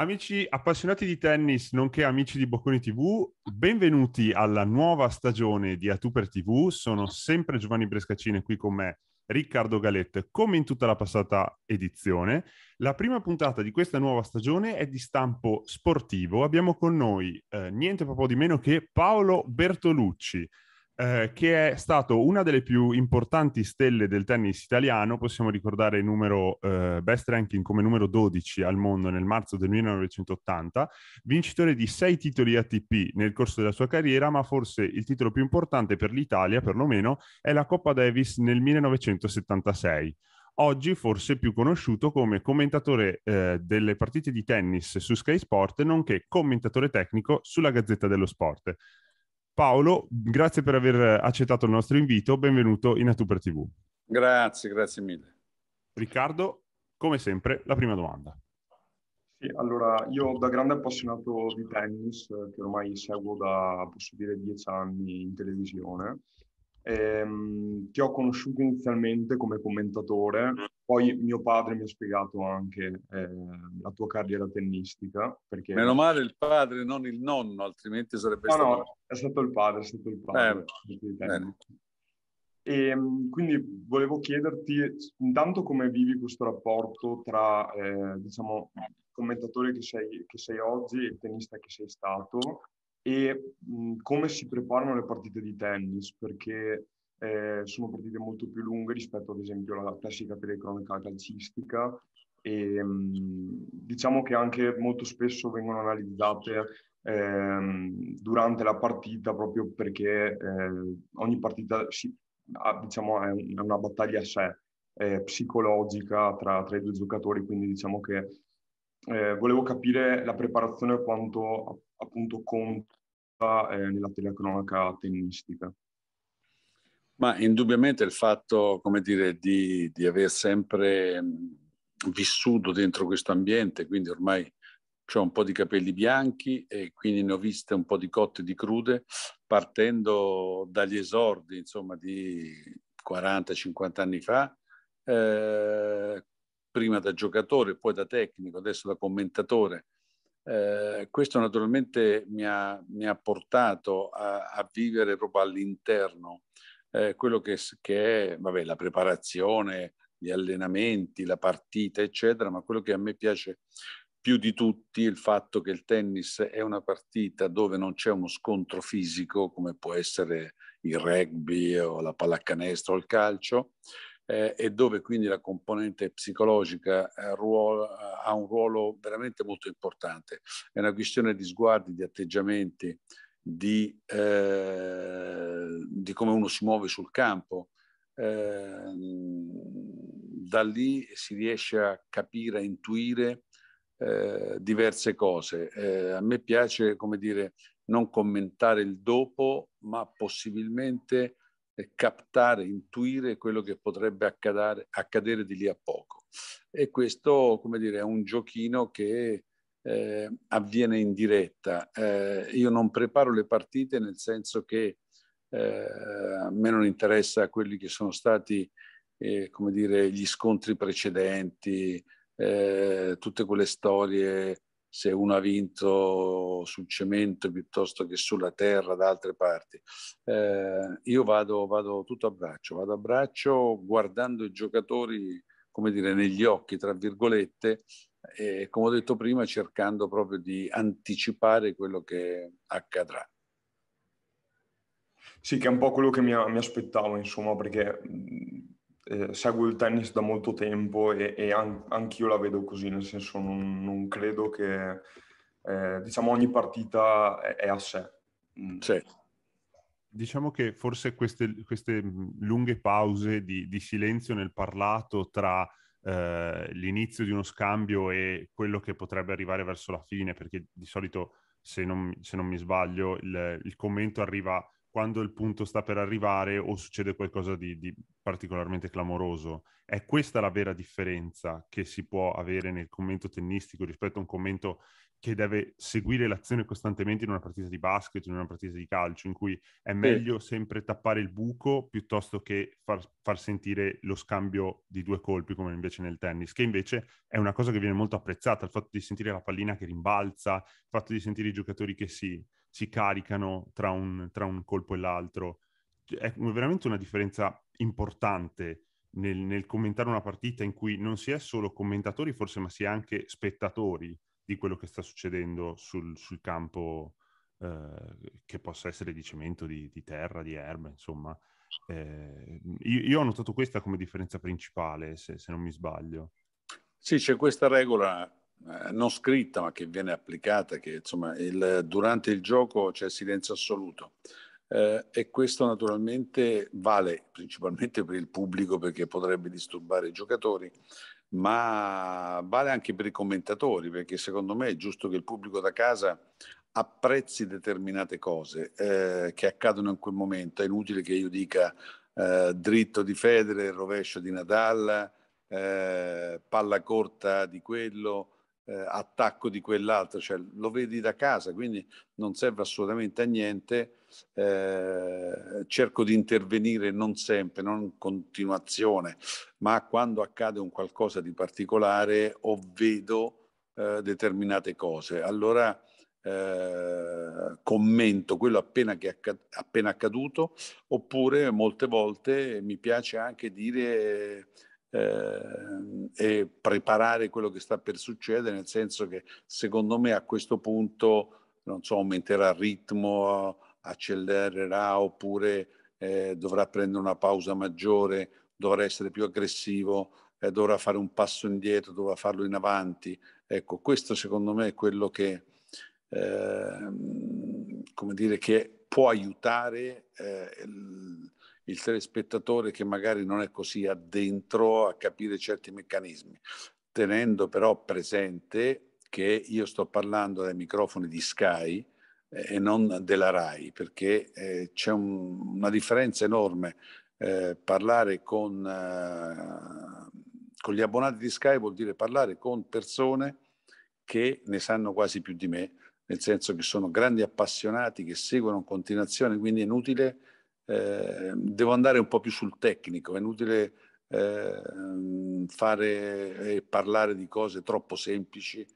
Amici appassionati di tennis, nonché amici di Bocconi TV, benvenuti alla nuova stagione di A Atuper TV. Sono sempre Giovanni Brescaccini e qui con me Riccardo Galette, come in tutta la passata edizione. La prima puntata di questa nuova stagione è di stampo sportivo. Abbiamo con noi eh, niente proprio di meno che Paolo Bertolucci, eh, che è stato una delle più importanti stelle del tennis italiano, possiamo ricordare il numero eh, best ranking come numero 12 al mondo nel marzo del 1980, vincitore di sei titoli ATP nel corso della sua carriera, ma forse il titolo più importante per l'Italia, perlomeno, è la Coppa Davis nel 1976 oggi forse più conosciuto come commentatore eh, delle partite di tennis su Sky Sport, nonché commentatore tecnico sulla Gazzetta dello Sport. Paolo, grazie per aver accettato il nostro invito, benvenuto in Atu per TV. Grazie, grazie mille. Riccardo, come sempre, la prima domanda. Sì, allora, io da grande appassionato di tennis, che ormai seguo da, posso dire, dieci anni in televisione, ehm, ti ho conosciuto inizialmente come commentatore poi mio padre mi ha spiegato anche eh, la tua carriera tennistica. Perché... Meno male il padre, non il nonno, altrimenti sarebbe no, stato... No, è stato il padre, è stato il padre. Eh, e ehm, quindi volevo chiederti intanto come vivi questo rapporto tra, eh, diciamo, commentatore che sei, che sei, oggi e il tennista che sei stato e mh, come si preparano le partite di tennis, perché eh, sono partite molto più lunghe rispetto ad esempio alla classica telecronaca calcistica e mm, diciamo che anche molto spesso vengono analizzate eh, durante la partita proprio perché eh, ogni partita si, ha, diciamo, è, una battaglia a sé eh, psicologica tra, tra, i due giocatori quindi diciamo che eh, volevo capire la preparazione quanto appunto conta eh, nella telecronaca tennistica. Ma indubbiamente il fatto, come dire, di, di aver sempre vissuto dentro questo ambiente, quindi ormai ho un po' di capelli bianchi e quindi ne ho viste un po' di cotte e di crude, partendo dagli esordi, insomma, di 40-50 anni fa, eh, prima da giocatore, poi da tecnico, adesso da commentatore. Eh, questo naturalmente mi ha, mi ha portato a, a, vivere proprio all'interno eh, quello che, che è vabbè, la preparazione, gli allenamenti, la partita, eccetera, ma quello che a me piace più di tutti è il fatto che il tennis è una partita dove non c'è uno scontro fisico come può essere il rugby o la pallacanestro o il calcio eh, e dove quindi la componente psicologica eh, ruolo, ha un ruolo veramente molto importante. È una questione di sguardi, di atteggiamenti, di, eh, di come uno si muove sul campo. Eh, da lì si riesce a capire, a intuire eh, diverse cose. Eh, a me piace, come dire, non commentare il dopo, ma possibilmente eh, captare, intuire quello che potrebbe accadere, accadere di lì a poco. E questo, come dire, è un giochino che eh, avviene in diretta. Eh, io non preparo le partite nel senso che eh, a me non interessa quelli che sono stati eh, come dire, gli scontri precedenti, eh, tutte quelle storie se uno ha vinto sul cemento piuttosto che sulla terra da altre parti. Eh, io vado, vado, tutto a braccio, vado a braccio guardando i giocatori, come dire, negli occhi, tra virgolette, e come ho detto prima cercando proprio di anticipare quello che accadrà. Sì, che è un po' quello che mi, mi aspettavo, insomma, perché eh, seguo il tennis da molto tempo e, e an- anch'io la vedo così, nel senso non, non credo che, eh, diciamo, ogni partita è, è a sé. Mm. Sì. Diciamo che forse queste, queste lunghe pause di, di silenzio nel parlato tra eh, l'inizio di uno scambio e quello che potrebbe arrivare verso la fine, perché di solito, se non, se non mi sbaglio, il, il, commento arriva quando il punto sta per arrivare o succede qualcosa di, di particolarmente clamoroso. È questa la vera differenza che si può avere nel commento tennistico rispetto a un commento che deve seguire l'azione costantemente in una partita di basket, in una partita di calcio, in cui è meglio sì. sempre tappare il buco piuttosto che far, far, sentire lo scambio di due colpi come invece nel tennis, che invece è una cosa che viene molto apprezzata, il fatto di sentire la pallina che rimbalza, il fatto di sentire i giocatori che si, si caricano tra un, tra un, colpo e l'altro. È veramente una differenza importante nel, nel commentare una partita in cui non si è solo commentatori forse, ma si è anche spettatori di quello che sta succedendo sul, sul campo eh, che possa essere di cemento, di, di terra, di erba, insomma. Eh, io, io, ho notato questa come differenza principale, se, se non mi sbaglio. Sì, c'è questa regola eh, non scritta ma che viene applicata, che insomma il, durante il gioco c'è silenzio assoluto. Eh, e questo naturalmente vale principalmente per il pubblico perché potrebbe disturbare i giocatori, ma vale anche per i commentatori, perché secondo me è giusto che il pubblico da casa apprezzi determinate cose eh, che accadono in quel momento. È inutile che io dica eh, dritto di Federer, rovescio di Nadal, eh, palla corta di quello, eh, attacco di quell'altro, cioè, lo vedi da casa, quindi non serve assolutamente a niente eh, cerco di intervenire non sempre, non in continuazione, ma quando accade un qualcosa di particolare o vedo eh, determinate cose. Allora eh, commento quello appena, che accad- appena accaduto, oppure molte volte mi piace anche dire... Eh, e preparare quello che sta per succedere, nel senso che secondo me a questo punto, non so, aumenterà il ritmo, accelererà oppure eh, dovrà prendere una pausa maggiore, dovrà essere più aggressivo, eh, dovrà fare un passo indietro, dovrà farlo in avanti. Ecco, questo secondo me è quello che, ehm, come dire, che può aiutare eh, il, il telespettatore che magari non è così addentro a capire certi meccanismi, tenendo però presente che io sto parlando dai microfoni di Sky, e non della RAI, perché eh, c'è un, una differenza enorme. Eh, parlare con, eh, con, gli abbonati di Sky vuol dire parlare con persone che ne sanno quasi più di me, nel senso che sono grandi appassionati che seguono in continuazione, quindi è inutile, eh, devo andare un po' più sul tecnico, è inutile ehm, fare e parlare di cose troppo semplici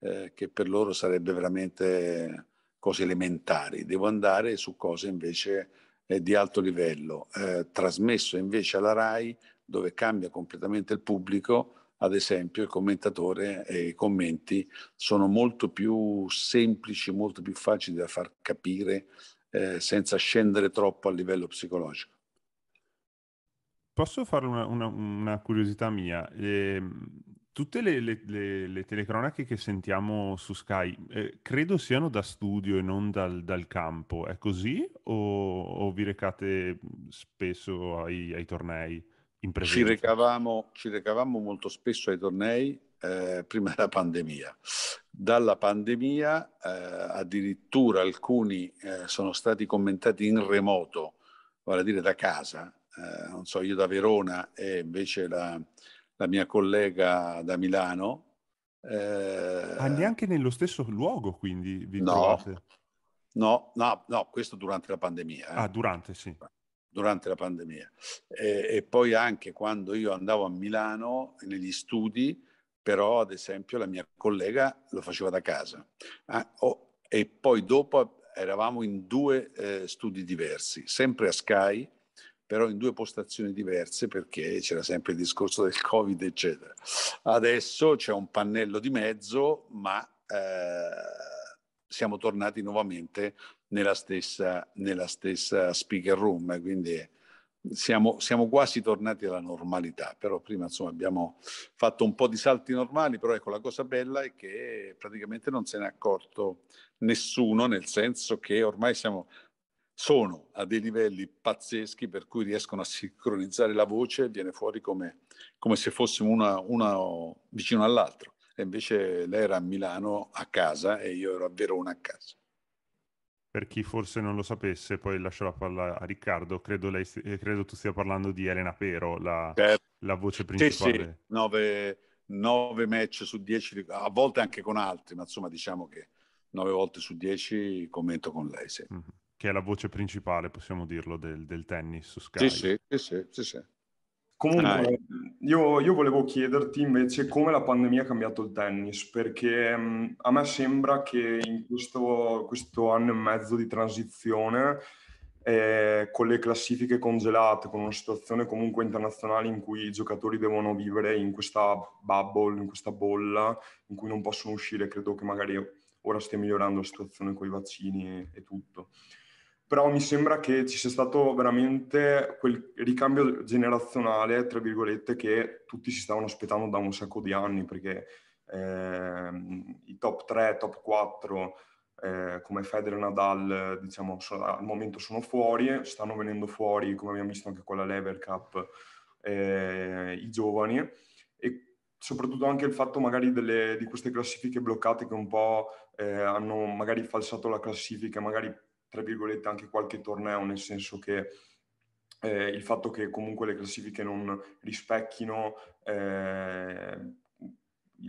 eh, che per loro sarebbe veramente cose elementari, devo andare su cose invece eh, di alto livello, eh, trasmesso invece alla RAI dove cambia completamente il pubblico, ad esempio il commentatore e i commenti sono molto più semplici, molto più facili da far capire eh, senza scendere troppo a livello psicologico. Posso fare una, una, una curiosità mia? Ehm Tutte le, le, le, le, telecronache che sentiamo su Sky eh, credo siano da studio e non dal, dal campo. È così o, o, vi recate spesso ai, ai tornei in presenza? Ci recavamo, ci recavamo, molto spesso ai tornei eh, prima della pandemia. Dalla pandemia eh, addirittura alcuni eh, sono stati commentati in remoto, vale a dire da casa. Eh, non so, io da Verona e invece la la mia collega da Milano. Eh, ah, neanche nello stesso luogo, quindi vi no, trovate? No, no, no, questo durante la pandemia. Eh. Ah, durante, sì. Durante la pandemia. E, e, poi anche quando io andavo a Milano negli studi, però ad esempio la mia collega lo faceva da casa. Ah, oh, e poi dopo eravamo in due eh, studi diversi, sempre a Sky, però in due postazioni diverse perché c'era sempre il discorso del Covid, eccetera. Adesso c'è un pannello di mezzo, ma eh, siamo tornati nuovamente nella stessa, nella stessa speaker room, quindi siamo, siamo, quasi tornati alla normalità, però prima insomma abbiamo fatto un po' di salti normali, però ecco la cosa bella è che praticamente non se n'è accorto nessuno, nel senso che ormai siamo, sono a dei livelli pazzeschi per cui riescono a sincronizzare la voce viene fuori come, come se fossimo una, una vicino all'altro. E invece lei era a Milano a casa e io ero a Verona a casa. Per chi forse non lo sapesse, poi lascio la parola a Riccardo, credo, lei, eh, credo tu stia parlando di Elena Pero, la, per... Certo. la voce principale. Sì, sì. Nove, nove, match su dieci, a volte anche con altri, ma insomma diciamo che nove volte su dieci commento con lei. Sì. Mm-hmm che è la voce principale, possiamo dirlo, del, del tennis su Sky. Sì, sì, sì, sì, sì. Comunque, io, io, volevo chiederti invece come la pandemia ha cambiato il tennis, perché mm, a me sembra che in questo, questo anno e mezzo di transizione, eh, con le classifiche congelate, con una situazione comunque internazionale in cui i giocatori devono vivere in questa bubble, in questa bolla, in cui non possono uscire, credo che magari ora stia migliorando la situazione con i vaccini e tutto però mi sembra che ci sia stato veramente quel ricambio generazionale, tra virgolette, che tutti si stavano aspettando da un sacco di anni, perché eh, i top 3, top 4, eh, come Federer e Nadal, diciamo, so, al momento sono fuori, stanno venendo fuori, come abbiamo visto anche con la Lever Cup, eh, i giovani, e soprattutto anche il fatto magari delle, di queste classifiche bloccate che un po' eh, hanno magari falsato la classifica, magari tra virgolette, anche qualche torneo, nel senso che eh, il fatto che comunque le classifiche non rispecchino eh,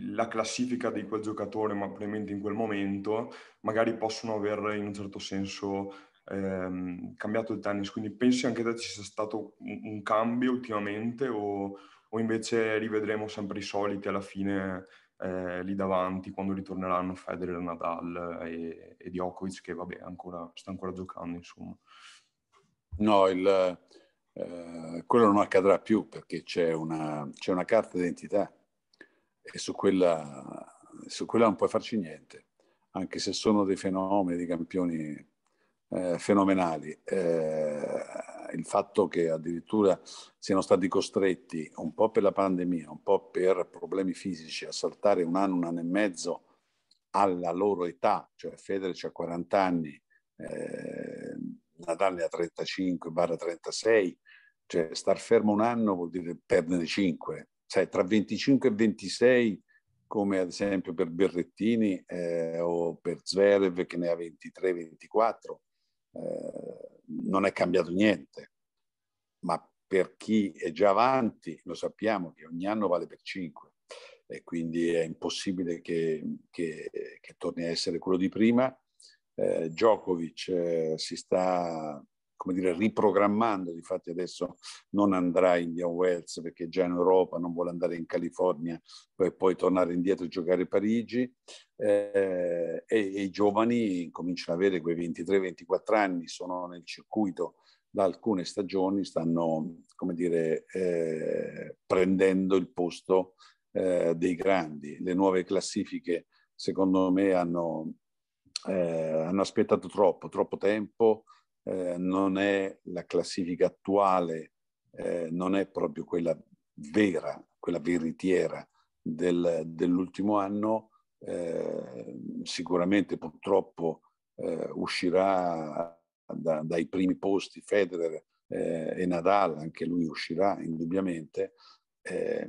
la classifica di quel giocatore, ma probabilmente in quel momento, magari possono aver in un certo senso ehm, cambiato il tennis. Quindi pensi anche te ci sia stato un, cambio ultimamente o, o invece rivedremo sempre i soliti alla fine? eh, lì davanti quando ritorneranno Federer, Nadal e, e Djokovic che vabbè ancora, sta ancora giocando insomma. No, il, eh, quello non accadrà più perché c'è una, c'è una carta d'identità e su quella, su quella non puoi farci niente, anche se sono dei fenomeni, dei campioni eh, fenomenali. Eh, il fatto che addirittura siano stati costretti, un po' per la pandemia, un po' per problemi fisici, a saltare un anno, un anno e mezzo alla loro età, cioè Federer ha 40 anni, eh, Nadal ha 35-36, cioè star fermo un anno vuol dire perdere 5, cioè tra 25 e 26 come ad esempio per Berrettini eh, o per Zverev che ne ha 23-24, eh, non è cambiato niente, ma per chi è già avanti lo sappiamo che ogni anno vale per 5 e quindi è impossibile che, che, che torni a essere quello di prima. Eh, Djokovic eh, si sta come dire, riprogrammando, difatti adesso non andrà in Indian Wells perché è già in Europa, non vuole andare in California per poi tornare indietro e giocare a Parigi, eh, e, e, i giovani cominciano ad avere quei 23-24 anni, sono nel circuito da alcune stagioni, stanno come dire, eh, prendendo il posto eh, dei grandi. Le nuove classifiche, secondo me, hanno, eh, hanno aspettato troppo, troppo tempo, eh, non è la classifica attuale, eh, non è proprio quella vera, quella veritiera del, dell'ultimo anno, eh, sicuramente purtroppo eh, uscirà da, dai primi posti Federer eh, e Nadal, anche lui uscirà indubbiamente,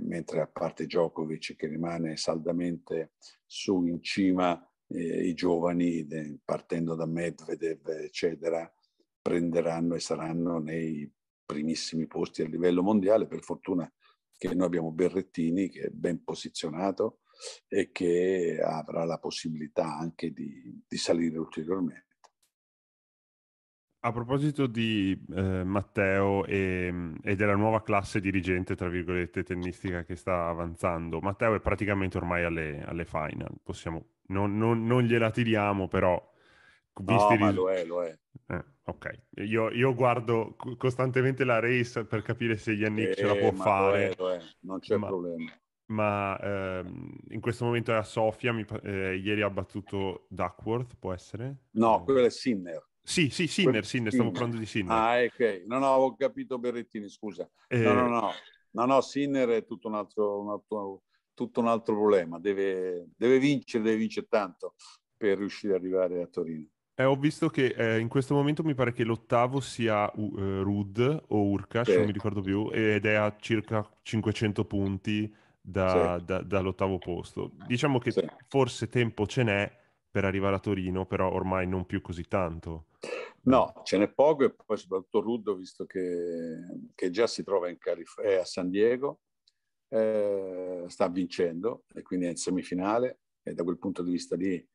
mentre a parte Djokovic che rimane saldamente su in cima i giovani partendo da Medvedev eccetera prenderanno e saranno nei primissimi posti a livello mondiale. Per fortuna che noi abbiamo Berrettini che è ben posizionato e che avrà la possibilità anche di, di salire ulteriormente. A proposito di eh, Matteo e, e, della nuova classe dirigente, tra virgolette, tennistica che sta avanzando, Matteo è praticamente ormai alle, alle final, Possiamo, non, non, non, gliela tiriamo però... Visti no, ris- lo è, lo è. Eh. Ok, io, io, guardo costantemente la race per capire se Yannick eh, ce la eh, può fare. È, non c'è ma, problema. Ma ehm, in questo momento è a Sofia, mi, eh, ieri ha battuto Duckworth, può essere? No, eh. quello è Sinner. Sì, sì, Sinner, Sinner, Sinner, parlando di Sinner. Ah, ok, no, no, avevo capito Berrettini, scusa. No, no, eh. no, no, no, Sinner è tutto un altro, un altro, tutto un altro problema, deve, deve vincere, deve vincere tanto per riuscire ad arrivare a Torino. Eh, ho visto che eh, in questo momento mi pare che l'ottavo sia uh, eh, Rud o Urkash, sì. non mi ricordo più, ed è a circa 500 punti da, sì. da, dall'ottavo posto. Diciamo che sì. forse tempo ce n'è per arrivare a Torino, però ormai non più così tanto. No, ce n'è poco e poi soprattutto Rud, visto che, che, già si trova Calif- eh, a San Diego, eh, sta vincendo e quindi è in semifinale e da quel punto di vista lì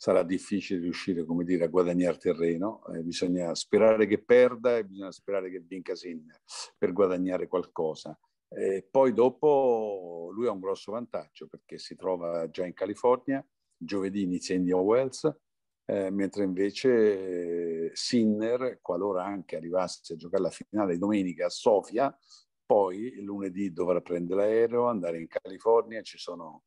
sarà difficile riuscire come dire, a guadagnare terreno, eh, bisogna sperare che perda e bisogna sperare che vinca Sinner per guadagnare qualcosa. E poi dopo lui ha un grosso vantaggio perché si trova già in California, giovedì inizia Indian Wells, eh, mentre invece eh, Sinner, qualora anche arrivasse a giocare la finale domenica a Sofia, poi lunedì dovrà prendere l'aereo, andare in California, ci sono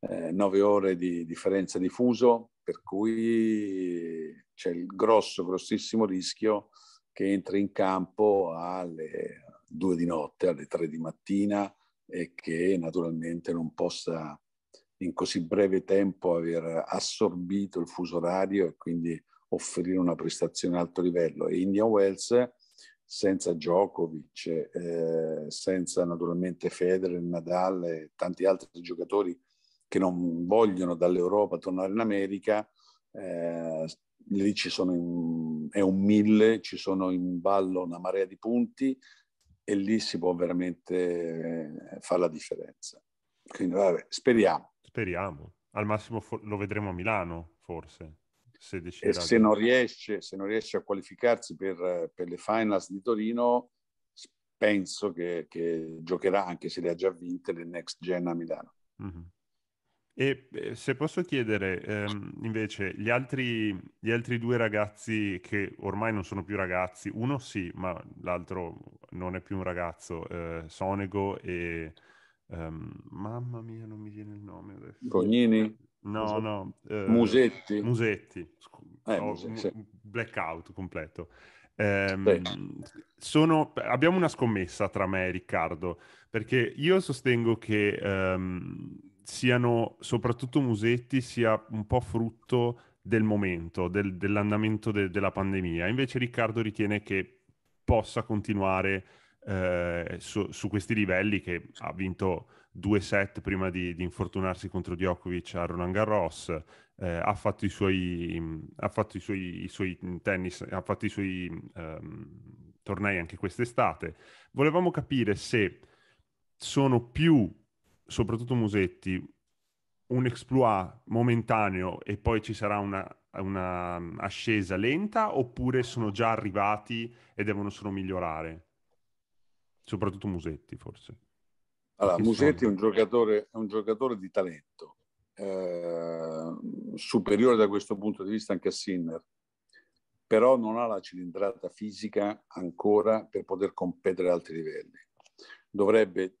eh, 9 ore di differenza di fuso, per cui c'è il grosso, grossissimo rischio che entri in campo alle 2 di notte, alle 3 di mattina e che naturalmente non possa in così breve tempo aver assorbito il fuso orario e quindi offrire una prestazione a alto livello. E India Wells senza Djokovic, eh, senza naturalmente Federer, Nadal e tanti altri giocatori che non vogliono dall'Europa tornare in America, eh, lì ci sono in, è un mille, ci sono in ballo una marea di punti e lì si può veramente eh, fare la differenza. Quindi vabbè, speriamo. Speriamo. Al massimo fo- lo vedremo a Milano, forse. Se, e se, non riesce, se non riesce a qualificarsi per, per le finals di Torino, penso che, che, giocherà, anche se le ha già vinte, le next gen a Milano. Mm-hmm. E eh, se posso chiedere, ehm, invece, gli altri, gli altri, due ragazzi che ormai non sono più ragazzi, uno sì, ma l'altro non è più un ragazzo, eh, Sonego e... Ehm, mamma mia, non mi viene il nome adesso. Cognini? No, no. Eh, Musetti? Musetti. Scu- eh, eh, Musetti sì. Blackout completo. Eh, sono, abbiamo una scommessa tra me e Riccardo, perché io sostengo che... Ehm, siano soprattutto musetti, sia un po' frutto del momento, del, dell'andamento de- della pandemia. Invece Riccardo ritiene che possa continuare eh, su, su, questi livelli che ha vinto due set prima di, di infortunarsi contro Djokovic a Roland Garros, eh, ha fatto, i suoi, ha fatto i, suoi, i suoi tennis, ha fatto i suoi ehm, tornei anche quest'estate. Volevamo capire se sono più soprattutto Musetti, un exploit momentaneo e poi ci sarà una, una mm, ascesa lenta oppure sono già arrivati e devono solo migliorare? Soprattutto Musetti forse. Allora, che Musetti è, un giocatore, è un giocatore di talento, eh, superiore da questo punto di vista anche a Sinner, però non ha la cilindrata fisica ancora per poter competere a altri livelli. Dovrebbe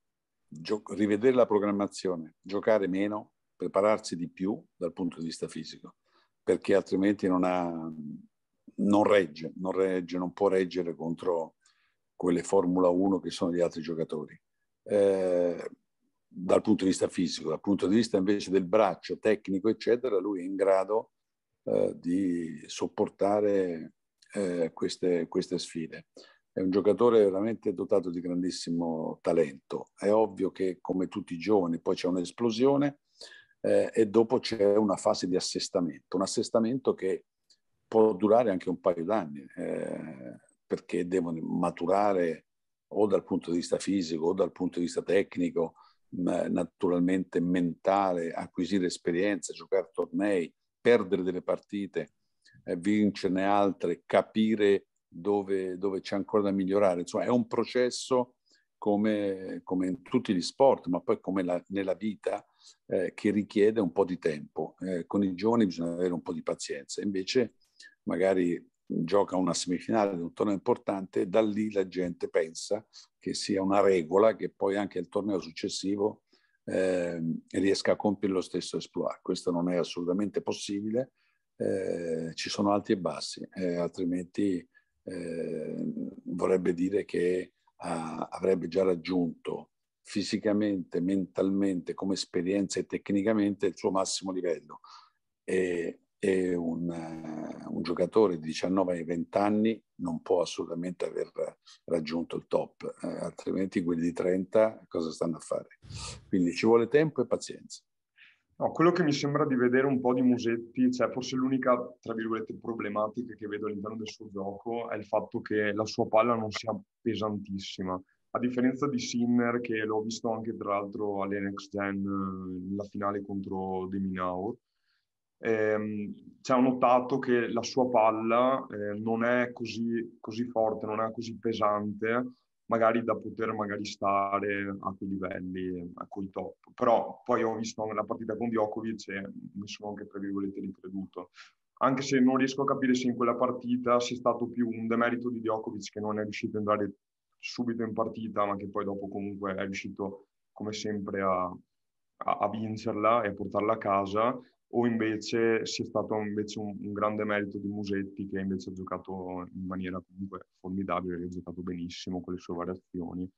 gio- rivedere la programmazione, giocare meno, prepararsi di più dal punto di vista fisico, perché altrimenti non, ha, non regge, non regge, non può reggere contro quelle Formula 1 che sono gli altri giocatori. Eh, dal punto di vista fisico, dal punto di vista invece del braccio tecnico, eccetera, lui è in grado eh, di sopportare eh, queste, queste, sfide è un giocatore veramente dotato di grandissimo talento. È ovvio che come tutti i giovani poi c'è un'esplosione eh, e dopo c'è una fase di assestamento, un assestamento che può durare anche un paio d'anni eh, perché devono maturare o dal punto di vista fisico o dal punto di vista tecnico, mh, naturalmente mentale, acquisire esperienza, giocare tornei, perdere delle partite, eh, vincerne altre, capire dove, dove c'è ancora da migliorare. Insomma, è un processo come, come, in tutti gli sport, ma poi come la, nella vita, eh, che richiede un po' di tempo. Eh, con i giovani bisogna avere un po' di pazienza. Invece, magari gioca una semifinale di un torneo importante, da lì la gente pensa che sia una regola che poi anche il torneo successivo eh, riesca a compiere lo stesso exploit. Questo non è assolutamente possibile. Eh, ci sono alti e bassi, eh, altrimenti Ehm, vorrebbe dire che ah, avrebbe già raggiunto fisicamente, mentalmente, come esperienza e tecnicamente il suo massimo livello. E, e un, uh, un, giocatore di 19 ai 20 anni non può assolutamente aver raggiunto il top, eh, altrimenti quelli di 30 cosa stanno a fare? Quindi ci vuole tempo e pazienza. No, quello che mi sembra di vedere un po' di Musetti, cioè forse l'unica, tra virgolette, problematica che vedo all'interno del suo gioco è il fatto che la sua palla non sia pesantissima. A differenza di Sinner, che l'ho visto anche tra l'altro all'Enex Gen nella eh, finale contro De Minaur, ehm, cioè, ho notato che la sua palla eh, non è così, così forte, non è così pesante magari da poter magari stare a quei livelli, a quei top. Però poi ho visto la partita con Djokovic e mi sono anche, tra virgolette, ricreduto. Anche se non riesco a capire se in quella partita sia stato più un demerito di Djokovic che non è riuscito ad andare subito in partita, ma che poi dopo comunque è riuscito, come sempre, a, a, a vincerla e a portarla a casa, o invece sia stato invece un, un, grande merito di Musetti che invece ha giocato in maniera comunque formidabile, ha giocato benissimo con le sue variazioni.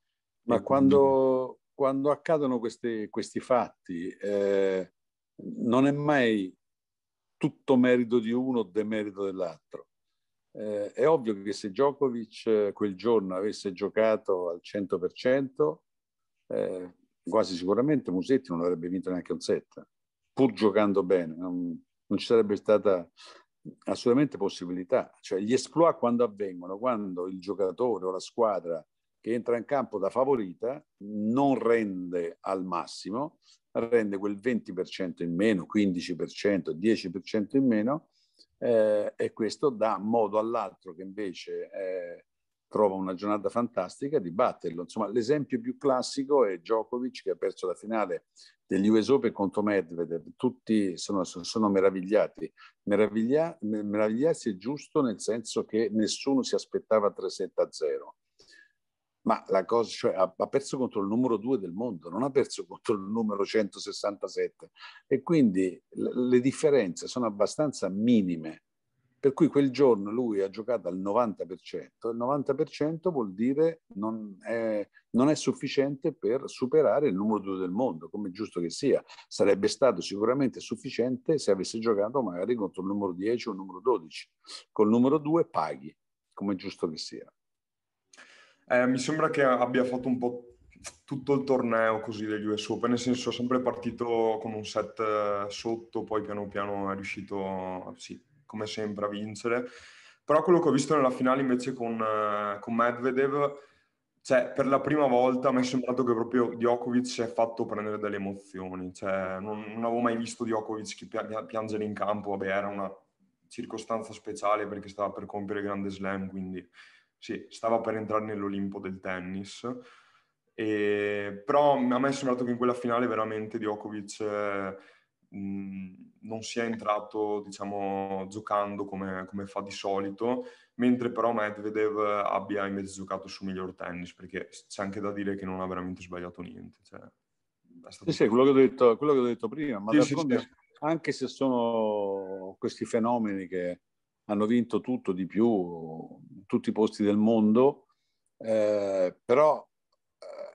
Ma quando, quindi... quando accadono questi, questi fatti, eh, non è mai tutto merito di uno o demerito dell'altro. Eh, è ovvio che se Djokovic eh, quel giorno avesse giocato al 100%, eh, quasi sicuramente Musetti non avrebbe vinto neanche un set pur giocando bene, non, non ci sarebbe stata assolutamente possibilità. Cioè, gli esploit quando avvengono, quando il giocatore o la squadra che entra in campo da favorita non rende al massimo, rende quel 20% in meno, 15%, 10% in meno eh, e questo dà modo all'altro che invece eh, trova una giornata fantastica di batterlo. Insomma, l'esempio più classico è Djokovic che ha perso la finale degli US Open contro Medvedev. Tutti sono, sono meravigliati. Meraviglia, meravigliarsi è giusto nel senso che nessuno si aspettava 3-7 a 0 ma la cosa, cioè, ha, ha, perso contro il numero 2 del mondo, non ha perso contro il numero 167 e quindi le differenze sono abbastanza minime per cui quel giorno lui ha giocato al 90%, il 90% vuol dire non è, non è sufficiente per superare il numero due del mondo, come giusto che sia. Sarebbe stato sicuramente sufficiente se avesse giocato magari contro il numero 10 o il numero 12. Col numero 2 paghi, come giusto che sia. Eh, mi sembra che abbia fatto un po' tutto il torneo così degli US Open, nel senso è sempre partito con un set eh, sotto, poi piano piano è riuscito, sì, come sempre a vincere. Però quello che ho visto nella finale invece con, eh, con Medvedev, cioè per la prima volta mi è sembrato che proprio Djokovic si è fatto prendere delle emozioni. Cioè, non, non, avevo mai visto Djokovic che piangere in campo, vabbè era una circostanza speciale perché stava per compiere il grande slam, quindi sì, stava per entrare nell'Olimpo del tennis. E, però a me è sembrato che in quella finale veramente Djokovic... Eh, mh, non sia entrato, diciamo, giocando come, come, fa di solito, mentre però Medvedev abbia invece giocato su miglior tennis, perché c'è anche da dire che non ha veramente sbagliato niente. Cioè, sì, sì, quello che, ho detto, che ho detto prima, ma sì, sì, sì. anche se sono questi fenomeni che hanno vinto tutto di più, tutti i posti del mondo, eh, però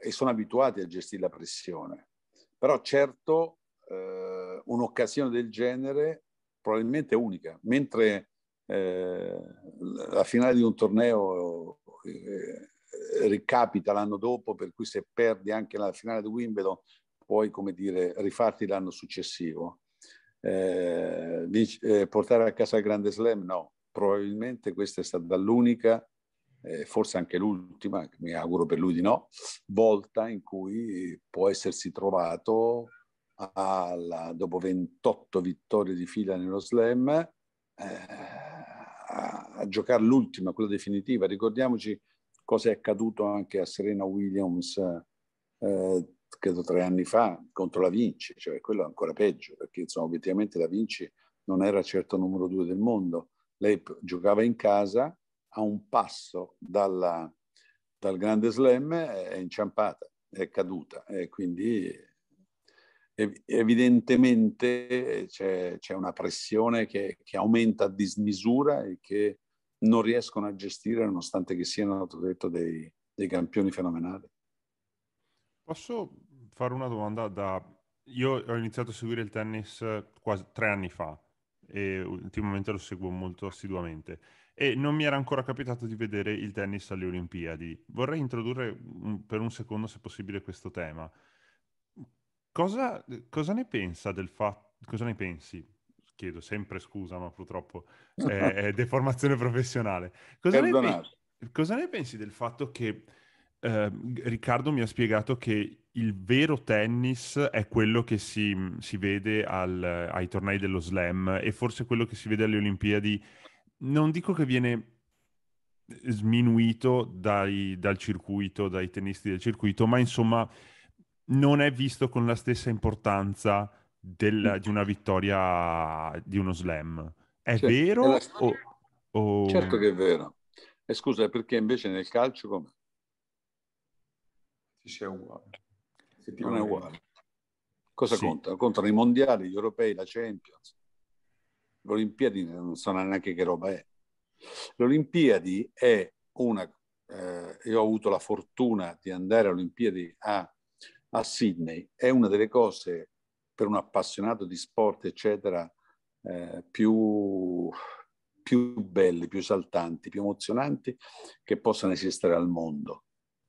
eh, e sono abituati a gestire la pressione. Però certo eh, un'occasione del genere probabilmente unica, mentre eh, la finale di un torneo eh, ricapita l'anno dopo, per cui se perdi anche la finale di Wimbledon puoi, come dire, rifarti l'anno successivo. Eh, eh portare a casa il Grande Slam? No, probabilmente questa è stata l'unica, eh, forse anche l'ultima, mi auguro per lui di no, volta in cui può essersi trovato alla, dopo 28 vittorie di fila nello slam, eh, a, a giocare l'ultima, quella definitiva. Ricordiamoci cosa è accaduto anche a Serena Williams, eh, credo tre anni fa, contro la Vinci, cioè quello è ancora peggio, perché insomma, obiettivamente la Vinci non era certo numero due del mondo. Lei giocava in casa a un passo dalla, dal grande slam, è inciampata, è caduta e quindi evidentemente eh, c'è, c'è una pressione che, che, aumenta a dismisura e che non riescono a gestire nonostante che siano, detto, dei, dei campioni fenomenali. Posso fare una domanda da... Io ho iniziato a seguire il tennis quasi tre anni fa e ultimamente lo seguo molto assiduamente e non mi era ancora capitato di vedere il tennis alle Olimpiadi. Vorrei introdurre un, per un secondo, se possibile, questo tema. Cosa, cosa, ne pensa del fatto, cosa ne pensi? Chiedo sempre scusa, ma purtroppo è, è deformazione professionale. Cosa ne, pe- cosa ne, pensi del fatto che eh, Riccardo mi ha spiegato che il vero tennis è quello che si, si vede al, ai tornei dello slam e forse quello che si vede alle Olimpiadi, non dico che viene sminuito dai, dal circuito, dai tennisti del circuito, ma insomma non è visto con la stessa importanza del, mm. di una vittoria di uno slam. È certo, vero? È o, o... Certo che è vero. E scusa, perché invece nel calcio com'è? C'è uguale. Non è uguale. Cosa sì. conta? Contano i mondiali, gli europei, la Champions. Le Olimpiadi non sanno neanche che roba è. Le Olimpiadi è una... Eh, io ho avuto la fortuna di andare alle Olimpiadi a a Sydney. È una delle cose per un appassionato di sport, eccetera, eh, più, più belle, più saltanti, più emozionanti che possano esistere al mondo.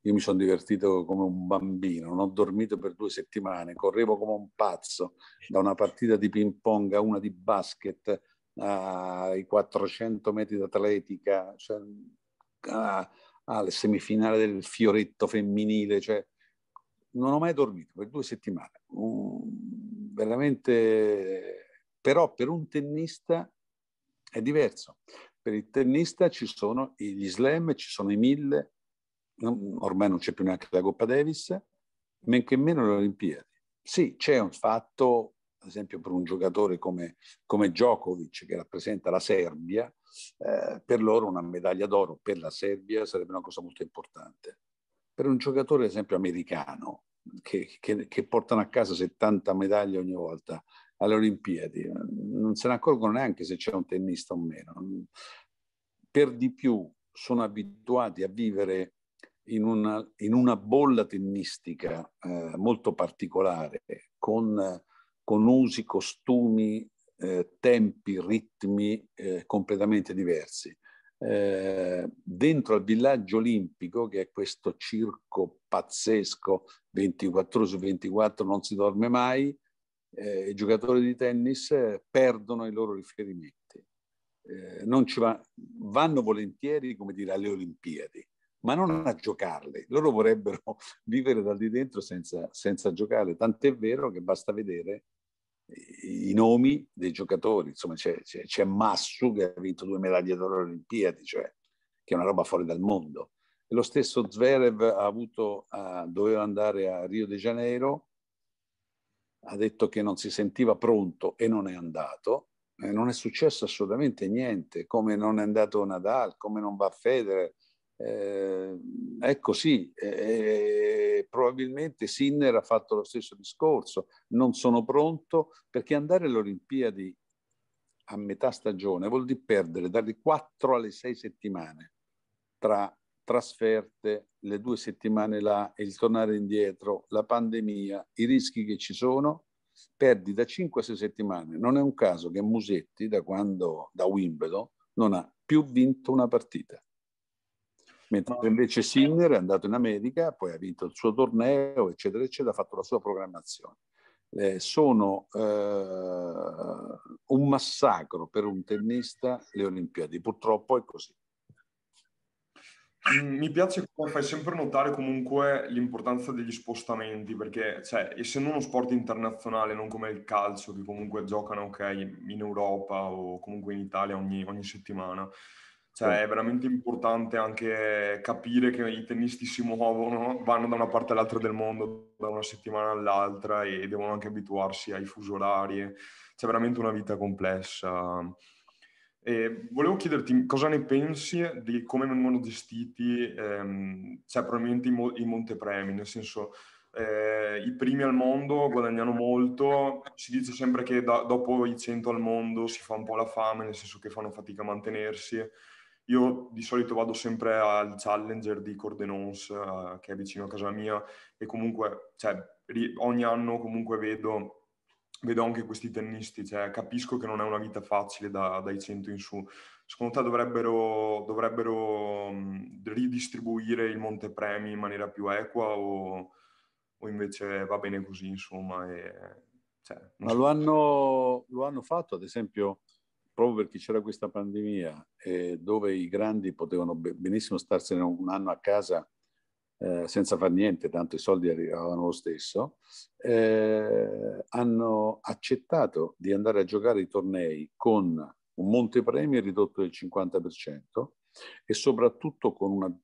Io mi sono divertito come un bambino, non ho dormito per due settimane, correvo come un pazzo da una partita di ping pong a una di basket, ai 400 metri d'atletica, atletica, cioè, alle semifinali del fioretto femminile, cioè, non ho mai dormito per due settimane. Um, veramente, però per un tennista è diverso. Per il tennista ci sono gli slam, ci sono i mille, ormai non c'è più neanche la Coppa Davis, men che meno le Olimpiadi. Sì, c'è un fatto, ad esempio per un giocatore come, come Djokovic che rappresenta la Serbia, eh, per loro una medaglia d'oro per la Serbia sarebbe una cosa molto importante. Per un giocatore, ad esempio, americano, che, che, che portano a casa 70 medaglie ogni volta alle Olimpiadi, non se ne accorgono neanche se c'è un tennista o meno. Per di più sono abituati a vivere in una, in una bolla tennistica eh, molto particolare, con, con usi, costumi, eh, tempi, ritmi eh, completamente diversi. Eh, dentro al villaggio olimpico, che è questo circo pazzesco 24 ore su 24 non si dorme mai, eh, i giocatori di tennis eh, perdono i loro riferimenti. Eh, va, vanno volentieri, come dire, alle Olimpiadi, ma non a giocarle. Loro vorrebbero vivere dal di dentro senza, senza giocare. Tant'è vero che basta vedere i nomi dei giocatori. Insomma, c'è, c'è, c'è Massu che ha vinto due medaglie d'oro alle Olimpiadi, cioè che è una roba fuori dal mondo. Lo stesso Zverev ha avuto, uh, doveva andare a Rio de Janeiro, ha detto che non si sentiva pronto e non è andato. Eh, non è successo assolutamente niente, come non è andato Nadal, come non va Federer. Eh, è così, ecco eh, eh, probabilmente Sinner ha fatto lo stesso discorso, non sono pronto perché andare alle Olimpiadi a metà stagione vuol dire perdere dalle 4 alle 6 settimane tra trasferte, le due settimane là il tornare indietro, la pandemia, i rischi che ci sono, perdi da 5 a 6 settimane. Non è un caso che Musetti, da quando da Wimbledon, non ha più vinto una partita. Mentre invece Sinner è andato in America, poi ha vinto il suo torneo, eccetera, eccetera, ha fatto la sua programmazione. Eh, sono eh, un massacro per un tennista le Olimpiadi, purtroppo è così. Mm, mi piace come fai sempre notare comunque l'importanza degli spostamenti, perché cioè, essendo uno sport internazionale, non come il calcio, che comunque giocano okay, in Europa o comunque in Italia ogni, ogni settimana, cioè, è veramente importante anche capire che i tennisti si muovono, vanno da una parte all'altra del mondo, da una settimana all'altra e devono anche abituarsi ai fusi orari. C'è veramente una vita complessa e volevo chiederti cosa ne pensi di come vengono gestiti, ehm, cioè probabilmente i, mo- i montepremi, nel senso eh, i primi al mondo guadagnano molto, si dice sempre che da- dopo i 100 al mondo si fa un po' la fame, nel senso che fanno fatica a mantenersi. Io di solito vado sempre al Challenger di Cordenons, eh, che è vicino a casa mia, e comunque cioè, ri- ogni anno comunque vedo vedo anche questi tennisti, cioè, capisco che non è una vita facile da, dai 100 in su. Secondo te dovrebbero, dovrebbero ridistribuire il montepremi in maniera più equa o, o invece va bene così, insomma? E, cioè, Ma so. lo, hanno, lo, hanno, fatto, ad esempio, proprio perché c'era questa pandemia eh, dove i grandi potevano benissimo starsene un anno a casa eh, senza far niente, tanto i soldi arrivavano lo stesso, eh, hanno accettato di andare a giocare i tornei con un montepremi ridotto del 50% e soprattutto con una